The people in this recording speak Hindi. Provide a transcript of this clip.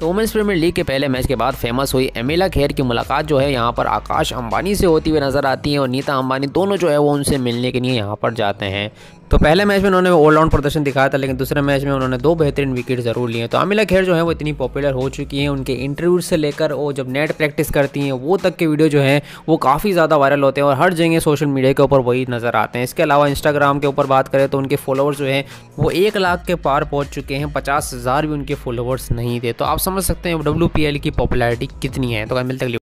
तो वुमेंस प्रीमियर लीग के पहले मैच के बाद फेमस हुई एमिला खेर की मुलाकात जो है यहाँ पर आकाश अंबानी से होती हुई नज़र आती है और नीता अंबानी दोनों जो है वो उनसे मिलने के लिए यहाँ पर जाते हैं तो पहले मैच में उन्होंने ऑलराउंड प्रदर्शन दिखाया था लेकिन दूसरे मैच में उन्होंने दो बेहतरीन विकेट ज़रूर लिए हैं तो आमिला खेर जो है वो इतनी पॉपुलर हो चुकी हैं उनके इंटरव्यू से लेकर वो जब नेट प्रैक्टिस करती हैं वो तक के वीडियो जो है वो काफ़ी ज़्यादा वायरल होते हैं और हर जगह सोशल मीडिया के ऊपर वही नज़र आते हैं इसके अलावा इंस्टाग्राम के ऊपर बात करें तो उनके फॉलोअर्स जो हैं वो एक लाख के पार पहुँच चुके हैं पचास भी उनके फॉलोअर्स नहीं थे तो आप समझ सकते हैं डब्ल्यू की पॉपुलरिटी कितनी है तो मिलते